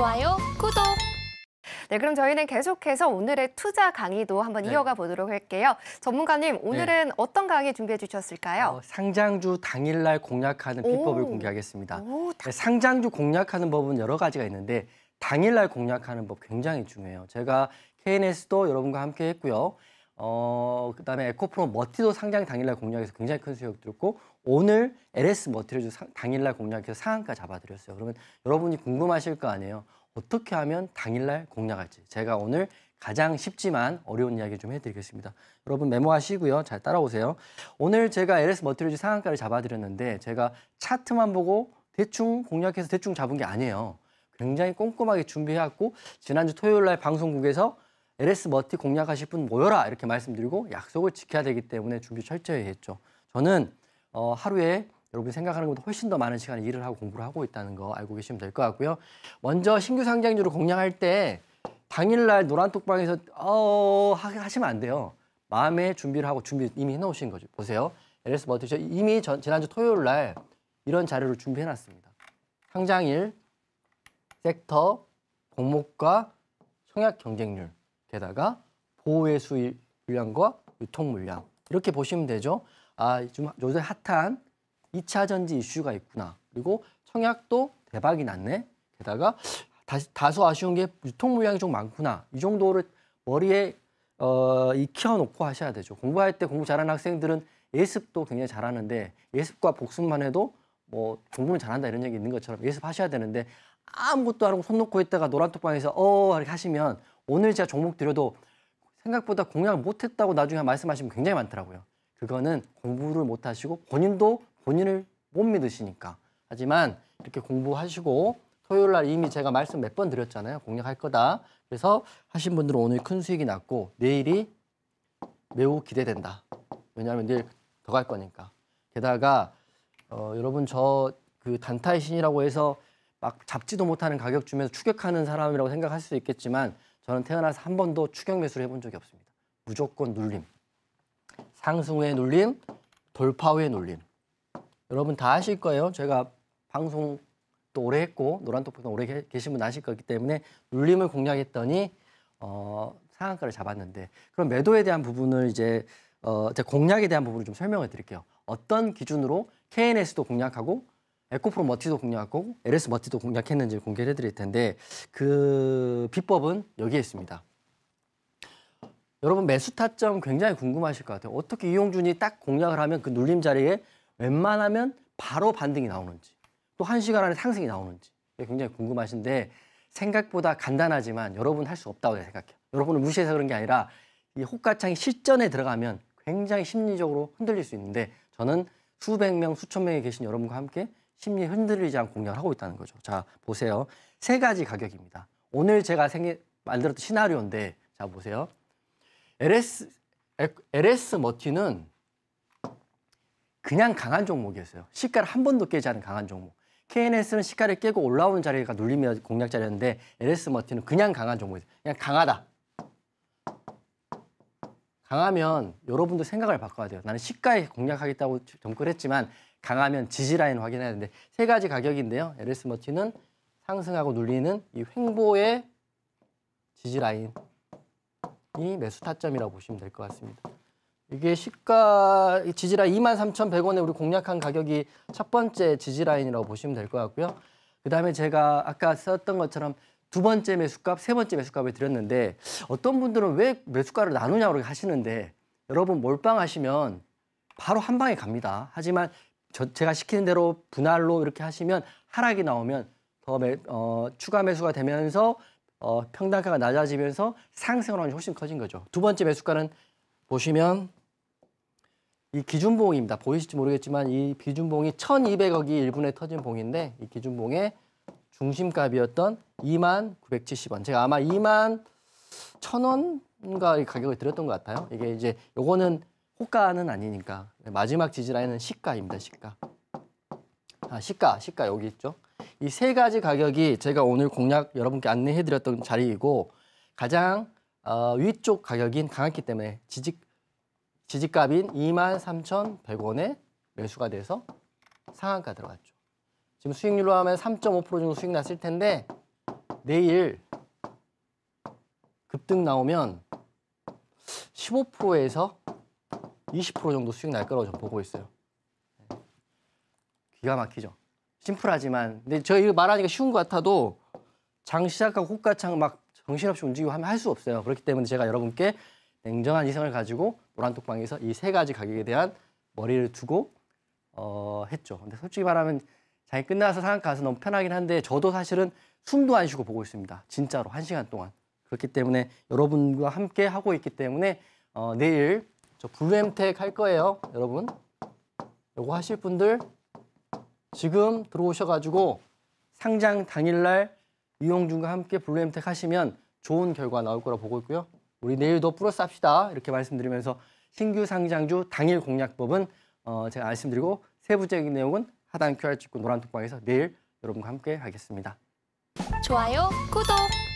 좋아요, 구독! 네, 그럼 저희는 계속해서 오늘의 투자 강의도 한번 네. 이어가 보도록 할게요. 전문가님, 네. 오늘은 네. 어떤 강의 준비해 주셨을까요? 어, 상장주 당일날 공략하는 비법을 오. 공개하겠습니다. 오, 당... 네, 상장주 공략하는 법은 여러 가지가 있는데 당일날 공략하는 법 굉장히 중요해요. 제가 KNS도 여러분과 함께 했고요. 어, 그다음에 에코프로 머티도 상장 당일날 공략해서 굉장히 큰 수익 들었고 오늘 LS 머티를 당일날 공략해서 상한가 잡아드렸어요. 그러면 여러분이 궁금하실 거 아니에요. 어떻게 하면 당일날 공략할지 제가 오늘 가장 쉽지만 어려운 이야기 좀 해드리겠습니다. 여러분 메모하시고요. 잘 따라오세요. 오늘 제가 LS 머티리즈 상한가를 잡아드렸는데 제가 차트만 보고 대충 공략해서 대충 잡은 게 아니에요. 굉장히 꼼꼼하게 준비해왔고 지난주 토요일 날 방송국에서 LS 머티 공략하실 분 모여라 이렇게 말씀드리고 약속을 지켜야 되기 때문에 준비 철저히 했죠. 저는 어, 하루에 여러분이 생각하는 것보다 훨씬 더 많은 시간을 일을 하고 공부를 하고 있다는 거 알고 계시면 될 것 같고요. 먼저 신규 상장주를 공략할 때 당일날 노란 톡방에서 어 하시면 안 돼요. 마음의 준비를 하고 준비 이미 해놓으신 거죠. 보세요. LS 머티저 이미 전, 지난주 토요일 날 이런 자료를 준비해놨습니다. 상장일, 섹터, 종목과 청약 경쟁률 게다가 보호의수 물량과 유통 물량 이렇게 보시면 되죠. 아, 좀 요새 핫한 2차 전지 이슈가 있구나. 그리고 청약도 대박이 났네. 게다가 다시, 다소 아쉬운 게 유통 물량이 좀 많구나. 이 정도를 머리에 어, 익혀놓고 하셔야 되죠. 공부할 때 공부 잘하는 학생들은 예습도 굉장히 잘하는데 예습과 복습만 해도 뭐 공부는 잘한다 이런 얘기 있는 것처럼 예습하셔야 되는데 아무것도 안 하고 손 놓고 있다가 노란톡방에서 어 이렇게 하시면 오늘 제가 종목 드려도 생각보다 공략을 못했다고 나중에 말씀하시면 굉장히 많더라고요. 그거는 공부를 못하시고 본인도 본인을 못 믿으시니까. 하지만 이렇게 공부하시고 토요일 날 이미 제가 말씀 몇 번 드렸잖아요. 공략할 거다. 그래서 하신 분들은 오늘 큰 수익이 났고 내일이 매우 기대된다. 왜냐하면 내일 더 갈 거니까. 게다가 어, 여러분 저 그 단타의 신이라고 해서 막 잡지도 못하는 가격 주면서 추격하는 사람이라고 생각할 수 있겠지만 저는 태어나서 한 번도 추격 매수를 해본 적이 없습니다. 무조건 눌림. 상승 후에 눌림, 돌파 후에 눌림. 여러분 다 아실 거예요. 제가 방송 또 오래 했고 노란 톡방도 오래 계신 분 아실 거기 때문에 눌림을 공략했더니 어, 상한가를 잡았는데 그럼 매도에 대한 부분을 이제 어, 공략에 대한 부분을 좀 설명해 드릴게요. 어떤 기준으로 KNS도 공략하고 에코프로 머티도 공략하고 LS 머티도 공략했는지 공개를 해드릴 텐데 그 비법은 여기에 있습니다. 여러분 매수 타점 굉장히 궁금하실 것 같아요. 어떻게 이용준이 딱 공략을 하면 그 눌림 자리에 웬만하면 바로 반등이 나오는지 또 한 시간 안에 상승이 나오는지 굉장히 궁금하신데 생각보다 간단하지만 여러분 할 수 없다고 생각해요. 여러분을 무시해서 그런 게 아니라 이 호가창이 실전에 들어가면 굉장히 심리적으로 흔들릴 수 있는데 저는 수백 명, 수천 명이 계신 여러분과 함께 심리 흔들리지 않고 공략을 하고 있다는 거죠. 자, 보세요. 세 가지 가격입니다. 오늘 제가 생일 만들었던 시나리오인데 자, 보세요. LS LS 머티는 그냥 강한 종목이었어요. 시가를 한 번도 깨지 않은 강한 종목. KNS는 시가를 깨고 올라오는 자리가 눌림의 공략 자리였는데 LS 머티는 그냥 강한 종목이었어요. 그냥 강하다. 강하면 여러분도 생각을 바꿔야 돼요. 나는 시가에 공략하겠다고 정글 했지만 강하면 지지라인 확인해야 되는데 세 가지 가격인데요. LS 머티는 상승하고 눌리는 이 횡보의 지지라인이 매수 타점이라고 보시면 될 것 같습니다. 이게 시가 지지라 23,100원에 우리 공략한 가격이 첫 번째 지지라인이라고 보시면 될 것 같고요. 그 다음에 제가 아까 썼던 것처럼 두 번째 매수값, 세 번째 매수값을 드렸는데 어떤 분들은 왜 매수가를 나누냐고 하시는데 여러분 몰빵하시면 바로 한 방에 갑니다. 하지만 저, 제가 시키는 대로 분할로 이렇게 하시면 하락이 나오면 더 매, 어, 추가 매수가 되면서 어, 평단가가 낮아지면서 상승을 훨씬 커진 거죠. 두 번째 매수가는 보시면 이 기준봉입니다. 보이실지 모르겠지만 이 기준봉이 1200억이 1분에 터진 봉인데 이 기준봉에 중심값이었던 2만 970원. 제가 아마 2만 1,000원인가 가격을 드렸던 것 같아요. 이게 이제 요거는 호가는 아니니까 마지막 지지라인은 시가입니다. 시가. 아, 시가, 시가 여기 있죠. 이 세 가지 가격이 제가 오늘 공략 여러분께 안내해드렸던 자리이고 가장 어, 위쪽 가격인 강했기 때문에 지지 지지값인 23,100원에 매수가 돼서 상한가 들어갔죠. 지금 수익률로 하면 3.5% 정도 수익 났을 텐데 내일 급등 나오면 15%에서 20% 정도 수익 날 거라고 저는 보고 있어요. 네. 기가 막히죠. 심플하지만 근데 저 이거 말하니까 쉬운 것 같아도 장 시작하고 호가창 막 정신없이 움직이고 하면 할 수 없어요. 그렇기 때문에 제가 여러분께 냉정한 이성을 가지고 노란톡방에서 이 세 가지 가격에 대한 머리를 두고 어, 했죠. 근데 솔직히 말하면 장이 끝나서 상학 가서 너무 편하긴 한데 저도 사실은 숨도 안 쉬고 보고 있습니다. 진짜로 한 시간 동안. 그렇기 때문에 여러분과 함께 하고 있기 때문에 어, 내일 저 블루엠텍 할 거예요. 여러분. 요거 하실 분들 지금 들어오셔가지고 상장 당일날 이용준과 함께 블루엠텍 하시면 좋은 결과 나올 거라 보고 있고요. 우리 내일도 플러스 합시다. 이렇게 말씀드리면서 신규 상장주 당일 공략법은 어, 제가 말씀드리고 세부적인 내용은 하단 QR 찍고 노란 톡방에서 내일 여러분과 함께 하겠습니다. 좋아요, 구독!